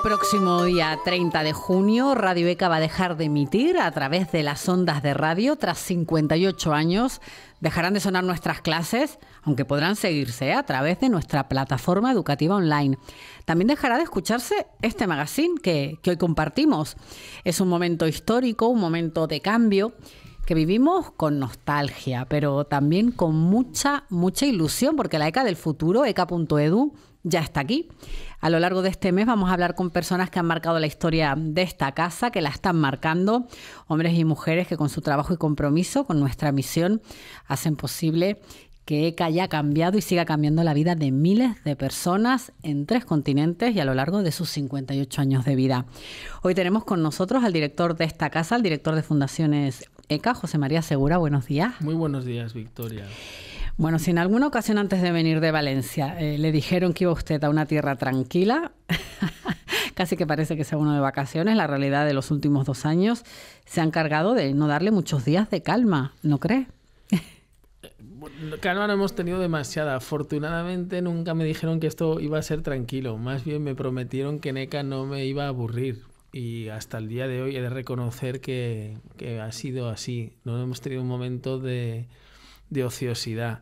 El próximo día 30 de junio, Radio ECA va a dejar de emitir a través de las ondas de radio tras 58 años. Dejarán de sonar nuestras clases, aunque podrán seguirse a través de nuestra plataforma educativa online. También dejará de escucharse este magazine que, que hoy compartimos. Es un momento histórico, un momento de cambio que vivimos con nostalgia, pero también con mucha, mucha ilusión, porque la ECA del futuro, eca.edu, ya está aquí. A lo largo de este mes vamos a hablar con personas que han marcado la historia de esta casa, que la están marcando, hombres y mujeres que con su trabajo y compromiso con nuestra misión hacen posible que ECA haya cambiado y siga cambiando la vida de miles de personas en tres continentes y a lo largo de sus 58 años de vida. Hoy tenemos con nosotros al director de esta casa, al director de Fundaciones ECA, José María Segura. Buenos días. Muy buenos días, Victoria. Bueno, si en alguna ocasión antes de venir de Valencia eh, le dijeron que iba usted a una tierra tranquila, casi que parece que sea uno de vacaciones, la realidad de los últimos dos años se han cargado de no darle muchos días de calma, ¿no cree? Eh, calma no hemos tenido demasiada. Afortunadamente nunca me dijeron que esto iba a ser tranquilo. Más bien me prometieron que NECA no me iba a aburrir. Y hasta el día de hoy he de reconocer que, que ha sido así. No hemos tenido un momento de, de ociosidad.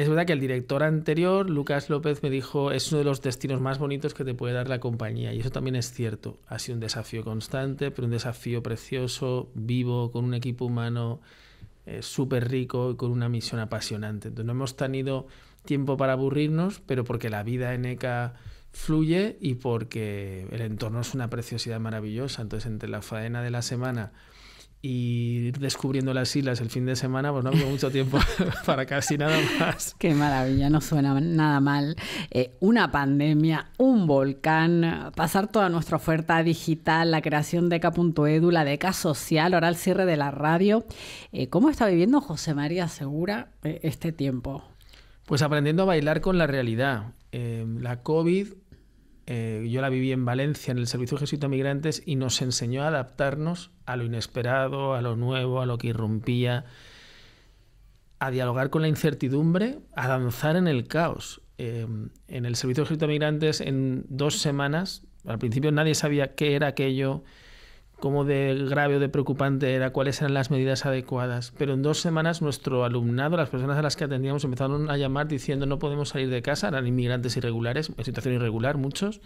Es verdad que el director anterior, Lucas López, me dijo, es uno de los destinos más bonitos que te puede dar la compañía. Y eso también es cierto. Ha sido un desafío constante, pero un desafío precioso, vivo, con un equipo humano eh, súper rico y con una misión apasionante. Entonces no hemos tenido tiempo para aburrirnos, pero porque la vida en ECA fluye y porque el entorno es una preciosidad maravillosa. Entonces entre la faena de la semana y descubriendo las islas el fin de semana, pues no había mucho tiempo para casi nada más. Qué maravilla, no suena nada mal. Eh, una pandemia, un volcán, pasar toda nuestra oferta digital, la creación de K.edu, la deca social, ahora el cierre de la radio. Eh, ¿Cómo está viviendo José María Segura eh, este tiempo? Pues aprendiendo a bailar con la realidad. la COVID eh, yo la viví en Valencia, en el Servicio Jesuita Migrantes, y nos enseñó a adaptarnos a lo inesperado, a lo nuevo, a lo que irrumpía, a dialogar con la incertidumbre, a danzar en el caos. Eh, en el Servicio Jesuita Migrantes, en dos semanas, al principio nadie sabía qué era aquello, como de grave o de preocupante era, cuáles eran las medidas adecuadas. Pero en dos semanas nuestro alumnado, las personas a las que atendíamos, empezaron a llamar diciendo no podemos salir de casa, eran inmigrantes irregulares, en situación irregular muchos.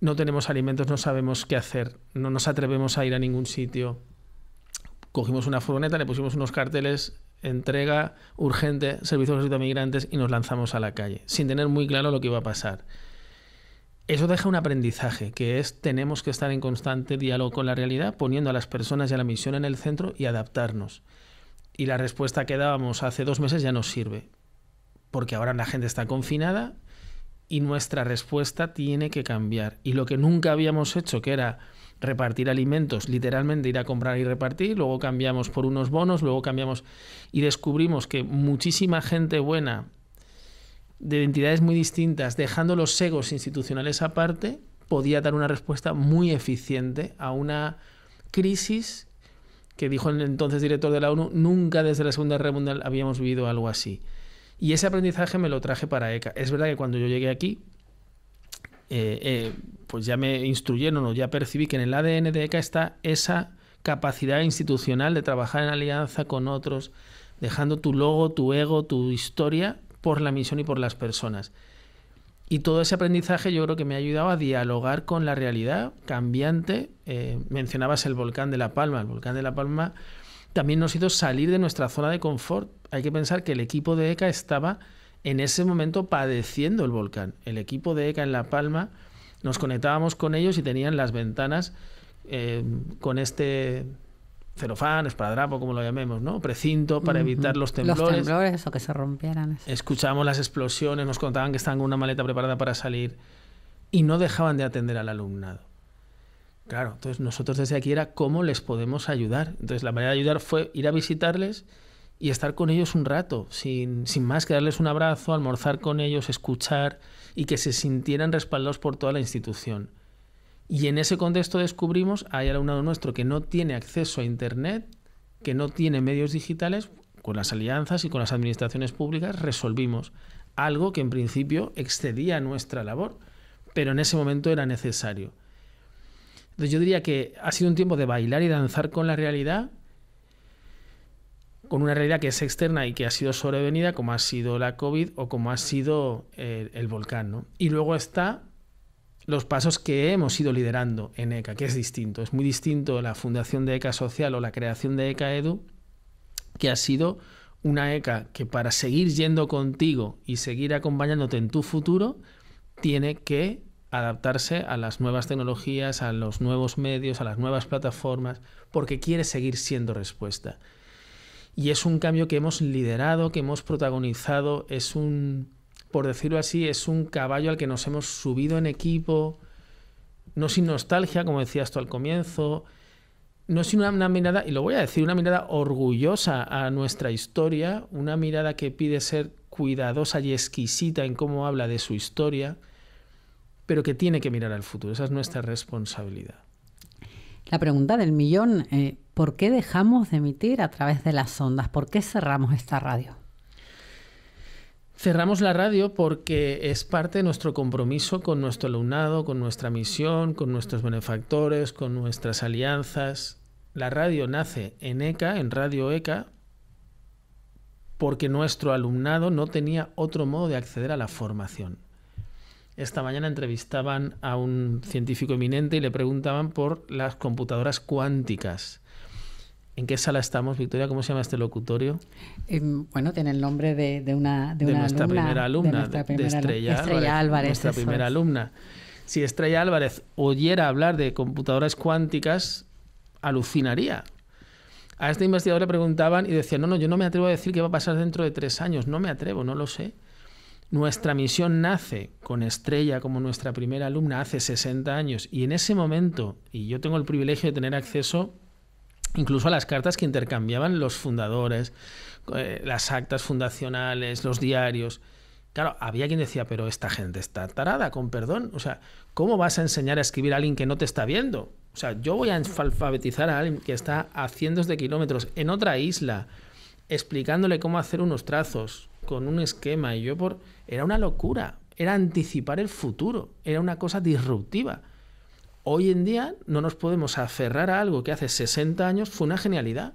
No tenemos alimentos, no sabemos qué hacer, no nos atrevemos a ir a ningún sitio. Cogimos una furgoneta, le pusimos unos carteles, entrega urgente, servicio de los inmigrantes y nos lanzamos a la calle, sin tener muy claro lo que iba a pasar eso deja un aprendizaje, que es tenemos que estar en constante diálogo con la realidad, poniendo a las personas y a la misión en el centro y adaptarnos. Y la respuesta que dábamos hace dos meses ya nos sirve, porque ahora la gente está confinada y nuestra respuesta tiene que cambiar. Y lo que nunca habíamos hecho, que era repartir alimentos, literalmente ir a comprar y repartir, luego cambiamos por unos bonos, luego cambiamos y descubrimos que muchísima gente buena de entidades muy distintas, dejando los egos institucionales aparte, podía dar una respuesta muy eficiente a una crisis que dijo el entonces director de la ONU, nunca desde la Segunda Guerra Mundial habíamos vivido algo así. Y ese aprendizaje me lo traje para ECA. Es verdad que cuando yo llegué aquí, eh, eh, pues ya me instruyeron o ya percibí que en el ADN de ECA está esa capacidad institucional de trabajar en alianza con otros, dejando tu logo, tu ego, tu historia por la misión y por las personas. Y todo ese aprendizaje yo creo que me ha ayudado a dialogar con la realidad cambiante. Eh, mencionabas el volcán de La Palma. El volcán de La Palma también nos hizo salir de nuestra zona de confort. Hay que pensar que el equipo de ECA estaba en ese momento padeciendo el volcán. El equipo de ECA en La Palma, nos conectábamos con ellos y tenían las ventanas eh, con este Cerofán, espadrapo, como lo llamemos, ¿no? Precinto para evitar los temblores. Los temblores o que se rompieran. Escuchábamos las explosiones, nos contaban que estaban con una maleta preparada para salir y no dejaban de atender al alumnado. Claro, entonces nosotros desde aquí era cómo les podemos ayudar. Entonces la manera de ayudar fue ir a visitarles y estar con ellos un rato, sin, sin más que darles un abrazo, almorzar con ellos, escuchar y que se sintieran respaldados por toda la institución. Y en ese contexto descubrimos, hay alumnado nuestro que no tiene acceso a Internet, que no tiene medios digitales, con las alianzas y con las administraciones públicas resolvimos algo que en principio excedía nuestra labor, pero en ese momento era necesario. Entonces yo diría que ha sido un tiempo de bailar y danzar con la realidad, con una realidad que es externa y que ha sido sobrevenida, como ha sido la COVID o como ha sido eh, el, volcán. ¿no? Y luego está los pasos que hemos ido liderando en ECA, que es distinto. Es muy distinto la fundación de ECA Social o la creación de ECA Edu, que ha sido una ECA que para seguir yendo contigo y seguir acompañándote en tu futuro, tiene que adaptarse a las nuevas tecnologías, a los nuevos medios, a las nuevas plataformas, porque quiere seguir siendo respuesta. Y es un cambio que hemos liderado, que hemos protagonizado, es un por decirlo así, es un caballo al que nos hemos subido en equipo, no sin nostalgia, como decías tú al comienzo, no sin una, mirada, y lo voy a decir, una mirada orgullosa a nuestra historia, una mirada que pide ser cuidadosa y exquisita en cómo habla de su historia, pero que tiene que mirar al futuro, esa es nuestra responsabilidad. La pregunta del millón, eh, ¿por qué dejamos de emitir a través de las ondas? ¿Por qué cerramos esta radio? Cerramos la radio porque es parte de nuestro compromiso con nuestro alumnado, con nuestra misión, con nuestros benefactores, con nuestras alianzas. La radio nace en ECA, en Radio ECA, porque nuestro alumnado no tenía otro modo de acceder a la formación. Esta mañana entrevistaban a un científico eminente y le preguntaban por las computadoras cuánticas. ¿En qué sala estamos, Victoria? ¿Cómo se llama este locutorio? Em, bueno, tiene el nombre de, una, de, nuestra primera alumna, de, Estrella, Álvarez, Nuestra primera alumna. Si Estrella Álvarez oyera hablar de computadoras cuánticas, alucinaría. A este investigadora le preguntaban y decía, no, no, yo no me atrevo a decir qué va a pasar dentro de tres años, no me atrevo, no lo sé. Nuestra misión nace con Estrella como nuestra primera alumna hace 60 años y en ese momento, y yo tengo el privilegio de tener acceso incluso a las cartas que intercambiaban los fundadores, eh, las actas fundacionales, los diarios. Claro, había quien decía, pero esta gente está tarada, con perdón. O sea, ¿cómo vas a enseñar a escribir a alguien que no te está viendo? O sea, yo voy a alfabetizar a alguien que está a cientos de kilómetros en otra isla, explicándole cómo hacer unos trazos con un esquema. Y yo por... Era una locura. Era anticipar el futuro. Era una cosa disruptiva. Hoy en día no nos podemos aferrar a algo que hace 60 años fue una genialidad.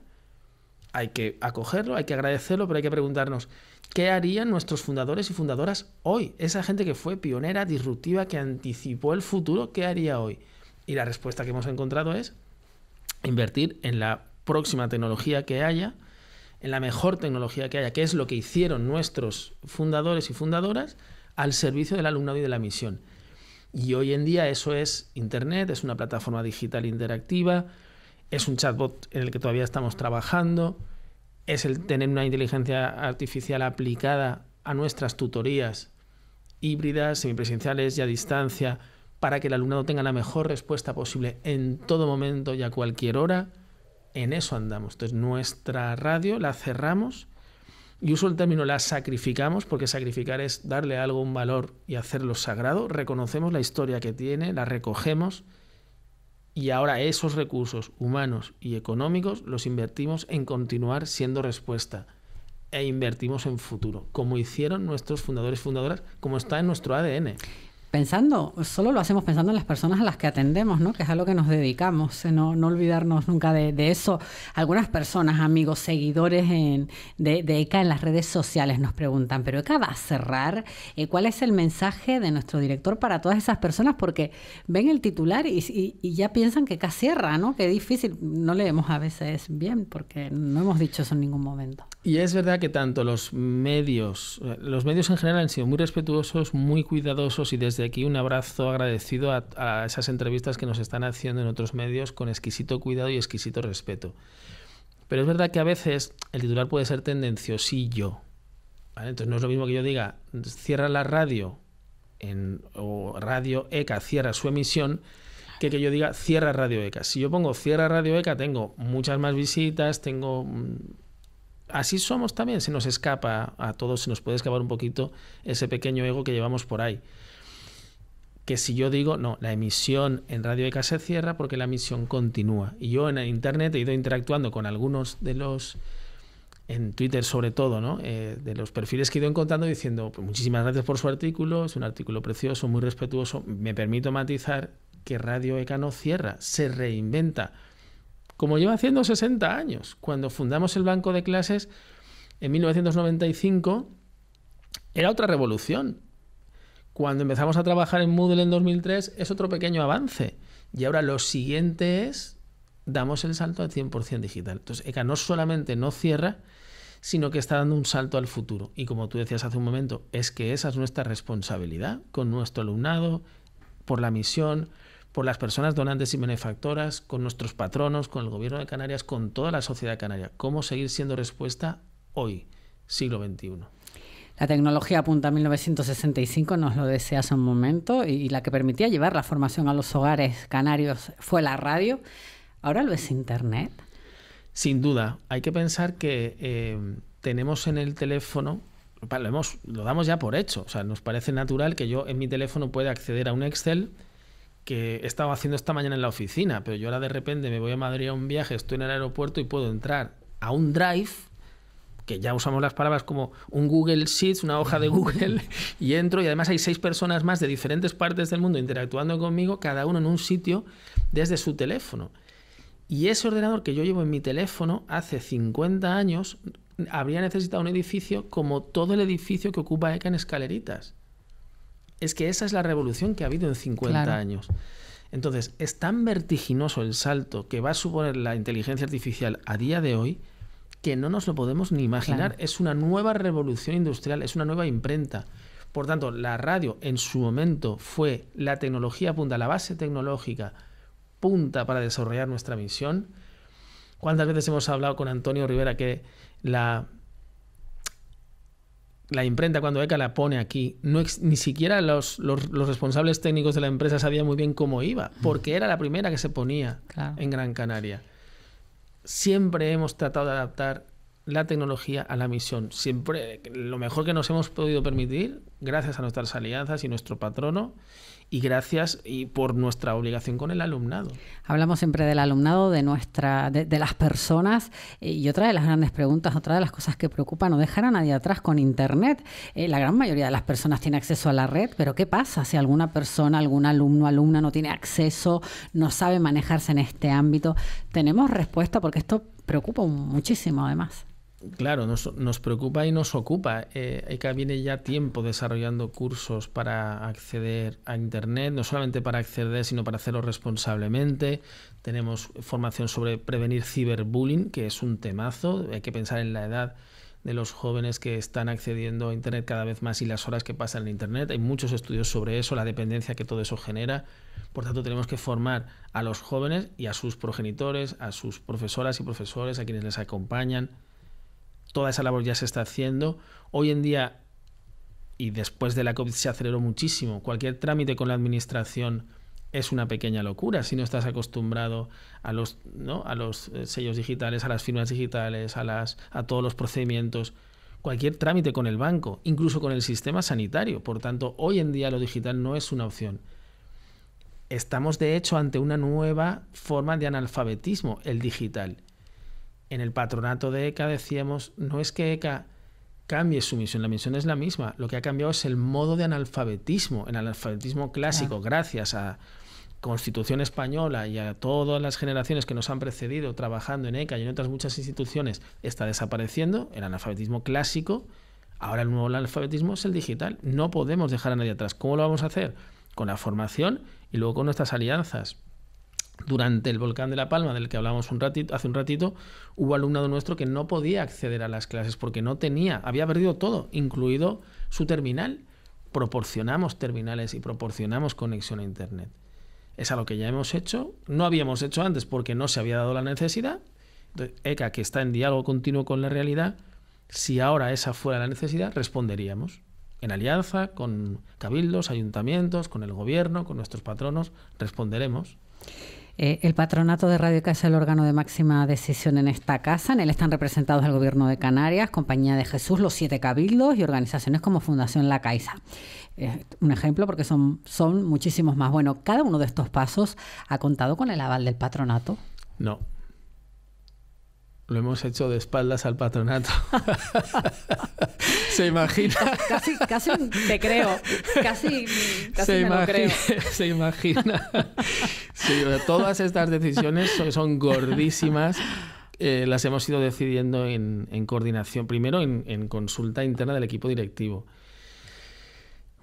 Hay que acogerlo, hay que agradecerlo, pero hay que preguntarnos, ¿qué harían nuestros fundadores y fundadoras hoy? Esa gente que fue pionera, disruptiva, que anticipó el futuro, ¿qué haría hoy? Y la respuesta que hemos encontrado es invertir en la próxima tecnología que haya, en la mejor tecnología que haya, que es lo que hicieron nuestros fundadores y fundadoras al servicio del alumnado y de la misión. Y hoy en día eso es Internet, es una plataforma digital interactiva, es un chatbot en el que todavía estamos trabajando, es el tener una inteligencia artificial aplicada a nuestras tutorías híbridas, semipresenciales y a distancia, para que el alumnado tenga la mejor respuesta posible en todo momento y a cualquier hora. En eso andamos. Entonces nuestra radio la cerramos y uso el término la sacrificamos porque sacrificar es darle algo un valor y hacerlo sagrado, reconocemos la historia que tiene, la recogemos y ahora esos recursos humanos y económicos los invertimos en continuar siendo respuesta e invertimos en futuro, como hicieron nuestros fundadores y fundadoras, como está en nuestro ADN pensando, solo lo hacemos pensando en las personas a las que atendemos, ¿no? Que es a lo que nos dedicamos, eh, no, no olvidarnos nunca de, eso. Algunas personas, amigos, seguidores de, ECA en las redes sociales nos preguntan, ¿pero ECA va a cerrar? Eh, ¿Cuál es el mensaje de nuestro director para todas esas personas? Porque ven el titular y, ya piensan que ECA cierra, ¿no? Que difícil, no leemos a veces bien porque no hemos dicho eso en ningún momento. Y es verdad que tanto los medios, eh, los medios en general han sido muy respetuosos, muy cuidadosos y desde de aquí un abrazo agradecido a, esas entrevistas que nos están haciendo en otros medios con exquisito cuidado y exquisito respeto. Pero es verdad que a veces el titular puede ser tendenciosillo. Entonces no es lo mismo que yo diga, cierra la radio en, o Radio ECA cierra su emisión, que que yo diga cierra Radio ECA. Si yo pongo cierra Radio ECA, tengo muchas más visitas, tengo... Mm, así somos también, se nos escapa a todos, se nos puede escapar un poquito ese pequeño ego que llevamos por ahí que si yo digo, no, la emisión en Radio ECA se cierra porque la emisión continúa. Y yo en Internet he ido interactuando con algunos de los, en Twitter sobre todo, ¿no? Eh, de los perfiles que he ido encontrando diciendo, pues muchísimas gracias por su artículo, es un artículo precioso, muy respetuoso. Me permito matizar que Radio ECA no cierra, se reinventa, como lleva haciendo 60 años. Cuando fundamos el banco de clases en 1995, era otra revolución cuando empezamos a trabajar en Moodle en 2003 es otro pequeño avance. Y ahora lo siguiente es, damos el salto al 100% digital. Entonces, ECA no solamente no cierra, sino que está dando un salto al futuro. Y como tú decías hace un momento, es que esa es nuestra responsabilidad con nuestro alumnado, por la misión, por las personas donantes y benefactoras, con nuestros patronos, con el gobierno de Canarias, con toda la sociedad canaria. ¿Cómo seguir siendo respuesta hoy, siglo XXI? La tecnología apunta a 1965, nos lo desea hace un momento, y, la que permitía llevar la formación a los hogares canarios fue la radio. Ahora lo es Internet. Sin duda, hay que pensar que eh, tenemos en el teléfono lo, lo, damos ya por hecho. O sea, nos parece natural que yo en mi teléfono pueda acceder a un Excel que he estado haciendo esta mañana en la oficina, pero yo ahora de repente me voy a Madrid a un viaje, estoy en el aeropuerto y puedo entrar a un Drive ya usamos las palabras como un Google Sheets, una hoja de Google, y entro y además hay seis personas más de diferentes partes del mundo interactuando conmigo, cada uno en un sitio desde su teléfono. Y ese ordenador que yo llevo en mi teléfono hace 50 años habría necesitado un edificio como todo el edificio que ocupa ECA en escaleritas. Es que esa es la revolución que ha habido en 50 años. Entonces, es tan vertiginoso el salto que va a suponer la inteligencia artificial a día de hoy que no nos lo podemos ni imaginar. Es una nueva revolución industrial, es una nueva imprenta. Por tanto, la radio en su momento fue la tecnología punta, la base tecnológica punta para desarrollar nuestra misión. ¿Cuántas veces hemos hablado con Antonio Rivera que la, la imprenta cuando ECA la pone aquí, ni siquiera los, responsables técnicos de la empresa sabían muy bien cómo iba, porque era la primera que se ponía en Gran Canaria siempre hemos tratado de adaptar la tecnología a la misión. Siempre lo mejor que nos hemos podido permitir, gracias a nuestras alianzas y nuestro patrono, y gracias y por nuestra obligación con el alumnado. Hablamos siempre del alumnado, de nuestra, de, las personas eh, y otra de las grandes preguntas, otra de las cosas que preocupa no dejar a nadie atrás con internet. Eh, la gran mayoría de las personas tiene acceso a la red, pero ¿qué pasa si alguna persona, algún alumno, alumna no tiene acceso, no sabe manejarse en este ámbito? Tenemos respuesta porque esto preocupa muchísimo además claro, nos, nos, preocupa y nos ocupa. Eh, viene ya tiempo desarrollando cursos para acceder a Internet, no solamente para acceder, sino para hacerlo responsablemente. Tenemos formación sobre prevenir ciberbullying, que es un temazo. Hay que pensar en la edad de los jóvenes que están accediendo a Internet cada vez más y las horas que pasan en Internet. Hay muchos estudios sobre eso, la dependencia que todo eso genera. Por tanto, tenemos que formar a los jóvenes y a sus progenitores, a sus profesoras y profesores, a quienes les acompañan Toda esa labor ya se está haciendo. Hoy en día, y después de la COVID se aceleró muchísimo, cualquier trámite con la administración es una pequeña locura si no estás acostumbrado a los, ¿no? a los eh, sellos digitales, a las firmas digitales, a, las, a todos los procedimientos, cualquier trámite con el banco, incluso con el sistema sanitario. Por tanto, hoy en día lo digital no es una opción. Estamos de hecho ante una nueva forma de analfabetismo, el digital en el patronato de ECA decíamos, no es que ECA cambie su misión, la misión es la misma, lo que ha cambiado es el modo de analfabetismo, el analfabetismo clásico, gracias a Constitución Española y a todas las generaciones que nos han precedido trabajando en ECA y en otras muchas instituciones, está desapareciendo el analfabetismo clásico. Ahora el nuevo analfabetismo es el digital. No podemos dejar a nadie atrás. ¿Cómo lo vamos a hacer? Con la formación y luego con nuestras alianzas durante el volcán de La Palma, del que hablamos un ratito, hace un ratito, hubo alumnado nuestro que no podía acceder a las clases porque no tenía, había perdido todo, incluido su terminal. Proporcionamos terminales y proporcionamos conexión a Internet. Es algo que ya hemos hecho, no habíamos hecho antes porque no se había dado la necesidad. Entonces, ECA, que está en diálogo continuo con la realidad, si ahora esa fuera la necesidad, responderíamos en alianza con cabildos, ayuntamientos, con el gobierno, con nuestros patronos, responderemos. Eh, el patronato de Radio Casa es el órgano de máxima decisión en esta casa. En él están representados el Gobierno de Canarias, Compañía de Jesús, los siete cabildos y organizaciones como Fundación La Caixa. un ejemplo porque son, son muchísimos más. Bueno, cada uno de estos pasos ha contado con el aval del patronato. No, lo hemos hecho de espaldas al patronato. se imagina. Casi, casi te creo. Casi, casi se creo. Se imagina. todas estas decisiones son, gordísimas. Eh, las hemos ido decidiendo en, coordinación, primero en, consulta interna del equipo directivo.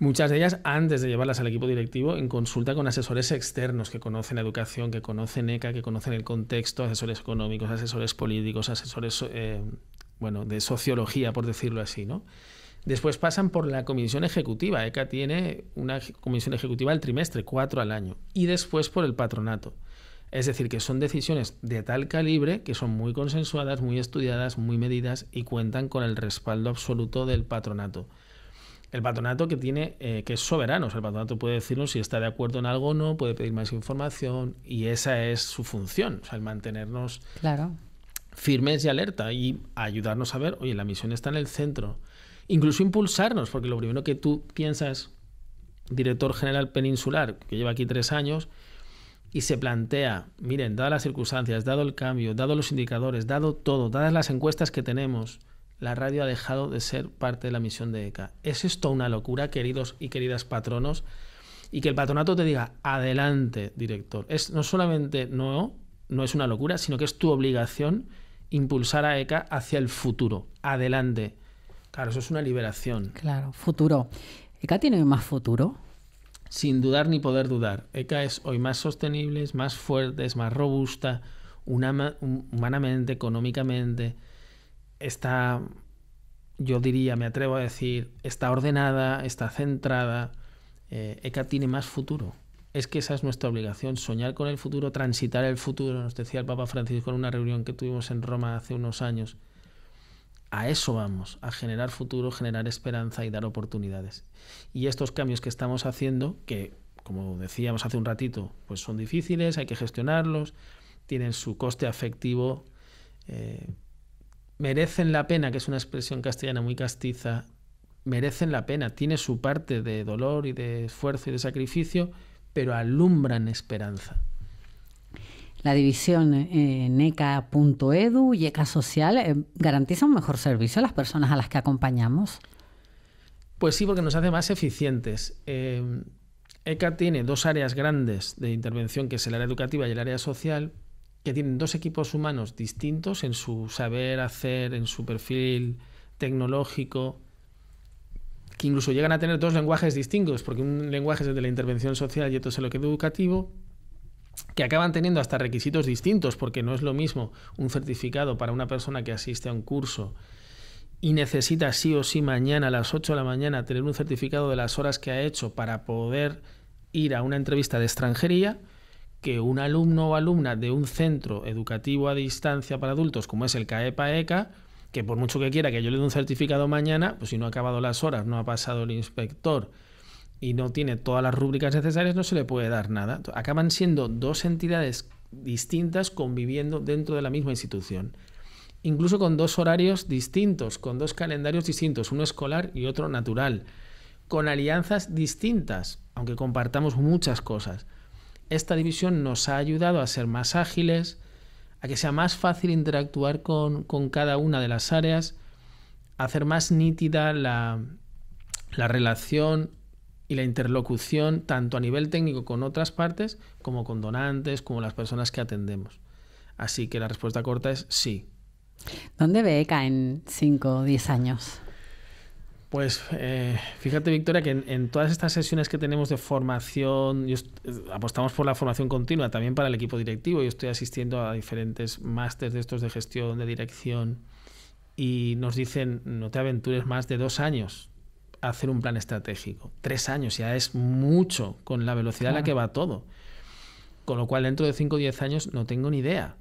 Muchas de ellas, antes de llevarlas al equipo directivo, en consulta con asesores externos que conocen la educación, que conocen ECA, que conocen el contexto, asesores económicos, asesores políticos, asesores eh, bueno, de sociología, por decirlo así, ¿no? Después pasan por la comisión ejecutiva. ECA tiene una comisión ejecutiva al trimestre, cuatro al año. Y después por el patronato. Es decir, que son decisiones de tal calibre que son muy consensuadas, muy estudiadas, muy medidas y cuentan con el respaldo absoluto del patronato el patronato que tiene, eh, que es soberano. el patronato puede decirnos si está de acuerdo en algo o no, puede pedir más información, y esa es su función, el mantenernos claro. firmes y alerta y ayudarnos a ver, oye, la misión está en el centro. Incluso impulsarnos, porque lo primero que tú piensas, director general peninsular, que lleva aquí tres años, y se plantea, miren, dadas las circunstancias, dado el cambio, dado los indicadores, dado todo, dadas las encuestas que tenemos, la radio ha dejado de ser parte de la misión de ECA. ¿Es esto una locura, queridos y queridas patronos? Y que el patronato te diga, adelante, director. Es no solamente no, no es una locura, sino que es tu obligación impulsar a ECA hacia el futuro. Adelante. Claro, eso es una liberación. Claro, futuro. ¿ECA tiene más futuro? Sin dudar ni poder dudar. ECA es hoy más sostenible, es más fuerte, es más robusta, humanamente, económicamente está, yo diría, me atrevo a decir, está ordenada, está centrada, eh, ECA tiene más futuro. Es que esa es nuestra obligación, soñar con el futuro, transitar el futuro, nos decía el Papa Francisco en una reunión que tuvimos en Roma hace unos años. A eso vamos, a generar futuro, generar esperanza y dar oportunidades. Y estos cambios que estamos haciendo, que como decíamos hace un ratito, pues son difíciles, hay que gestionarlos, tienen su coste afectivo, eh, merecen la pena, que es una expresión castellana muy castiza, merecen la pena, tiene su parte de dolor y de esfuerzo y de sacrificio, pero alumbran esperanza. La división en eh, neca.edu y ECA Social eh, garantiza un mejor servicio a las personas a las que acompañamos. Pues sí, porque nos hace más eficientes. Eh, ECA tiene dos áreas grandes de intervención, que es el área educativa y el área social, que tienen dos equipos humanos distintos en su saber hacer, en su perfil tecnológico, que incluso llegan a tener dos lenguajes distintos, porque un lenguaje es el de la intervención social y otro es el educativo, que acaban teniendo hasta requisitos distintos, porque no es lo mismo un certificado para una persona que asiste a un curso y necesita sí o sí mañana a las 8 de la mañana tener un certificado de las horas que ha hecho para poder ir a una entrevista de extranjería, que un alumno o alumna de un centro educativo a distancia para adultos, como es el CAEPA-ECA, que por mucho que quiera que yo le dé un certificado mañana, pues si no ha acabado las horas, no ha pasado el inspector y no tiene todas las rúbricas necesarias, no se le puede dar nada. Acaban siendo dos entidades distintas conviviendo dentro de la misma institución. Incluso con dos horarios distintos, con dos calendarios distintos, uno escolar y otro natural, con alianzas distintas, aunque compartamos muchas cosas esta división nos ha ayudado a ser más ágiles, a que sea más fácil interactuar con, cada una de las áreas, a hacer más nítida la, la relación y la interlocución tanto a nivel técnico con otras partes como con donantes, como las personas que atendemos. Así que la respuesta corta es sí. ¿Dónde ve ECA en 5 o 10 años? Pues eh, fíjate, Victoria, que en, todas estas sesiones que tenemos de formación, eh, apostamos por la formación continua también para el equipo directivo. Yo estoy asistiendo a diferentes másteres de estos de gestión, de dirección, y nos dicen, no te aventures más de dos años a hacer un plan estratégico. Tres años ya es mucho con la velocidad a la que va todo. Con lo cual, dentro de cinco o diez años no tengo ni idea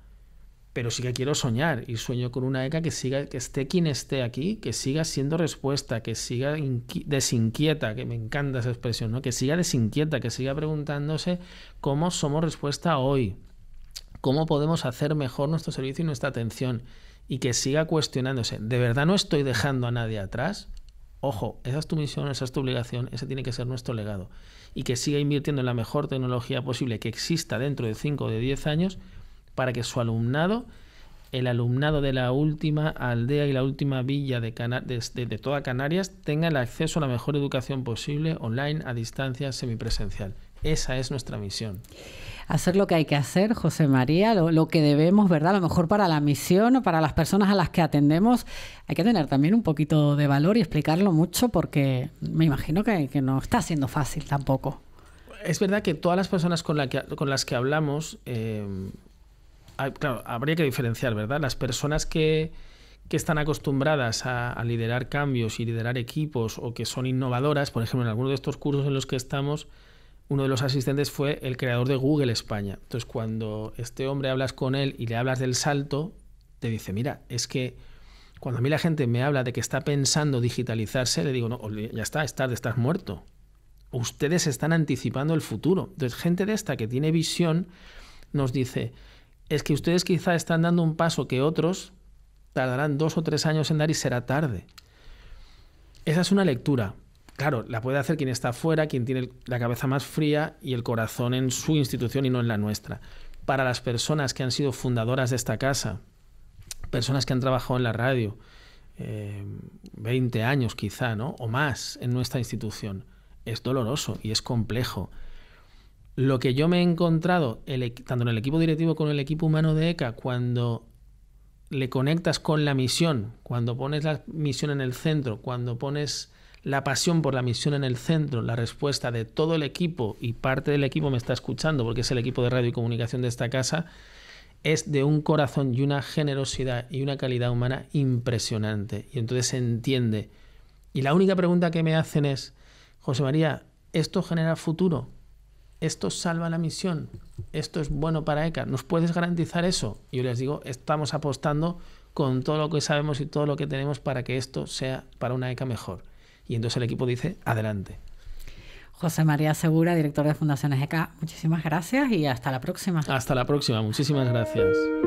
pero sí que quiero soñar y sueño con una ECA que siga, que esté quien esté aquí, que siga siendo respuesta, que siga desinquieta, que me encanta esa expresión, ¿no? Que siga desinquieta, que siga preguntándose cómo somos respuesta hoy, cómo podemos hacer mejor nuestro servicio y nuestra atención y que siga cuestionándose. ¿De verdad no estoy dejando a nadie atrás? Ojo, esa es tu misión, esa es tu obligación, ese tiene que ser nuestro legado. Y que siga invirtiendo en la mejor tecnología posible que exista dentro de 5 o de 10 años para que su alumnado, el alumnado de la última aldea y la última villa de, toda Canarias, tenga el acceso a la mejor educación posible, online, a distancia, semipresencial. Esa es nuestra misión. Hacer lo que hay que hacer, José María, lo, que debemos, ¿verdad? A lo mejor para la misión o para las personas a las que atendemos, hay que tener también un poquito de valor y explicarlo mucho porque me imagino que, no está siendo fácil tampoco. Es verdad que todas las personas con, las que hablamos eh, Ah, claro, habría que diferenciar, ¿verdad? Las personas que, están acostumbradas a, liderar cambios y liderar equipos o que son innovadoras, por ejemplo, en alguno de estos cursos en los que estamos, uno de los asistentes fue el creador de Google España. Entonces, cuando este hombre hablas con él y le hablas del salto, te dice, mira, es que cuando a mí la gente me habla de que está pensando digitalizarse, le digo, no, ya está, estás muerto. Ustedes están anticipando el futuro. Entonces, gente de esta que tiene visión nos dice, es que ustedes quizá están dando un paso que otros tardarán dos o tres años en dar y será tarde. Esa es una lectura. Claro, la puede hacer quien está fuera, quien tiene la cabeza más fría y el corazón en su institución y no en la nuestra. Para las personas que han sido fundadoras de esta casa, personas que han trabajado en la radio, 20 eh, años quizá, ¿no? O más en nuestra institución, es doloroso y es complejo lo que yo me he encontrado, tanto en el equipo directivo como en el equipo humano de ECA, cuando le conectas con la misión, cuando pones la misión en el centro, cuando pones la pasión por la misión en el centro, la respuesta de todo el equipo, y parte del equipo me está escuchando porque es el equipo de radio y comunicación de esta casa, es de un corazón y una generosidad y una calidad humana impresionante. Y entonces se entiende. Y la única pregunta que me hacen es, José María, ¿esto genera futuro? esto salva la misión, esto es bueno para ECA, ¿nos puedes garantizar eso? Yo les digo, estamos apostando con todo lo que sabemos y todo lo que tenemos para que esto sea para una ECA mejor. Y entonces el equipo dice, adelante. José María Segura, director de Fundaciones ECA, muchísimas gracias y hasta la próxima. Hasta la próxima, muchísimas gracias.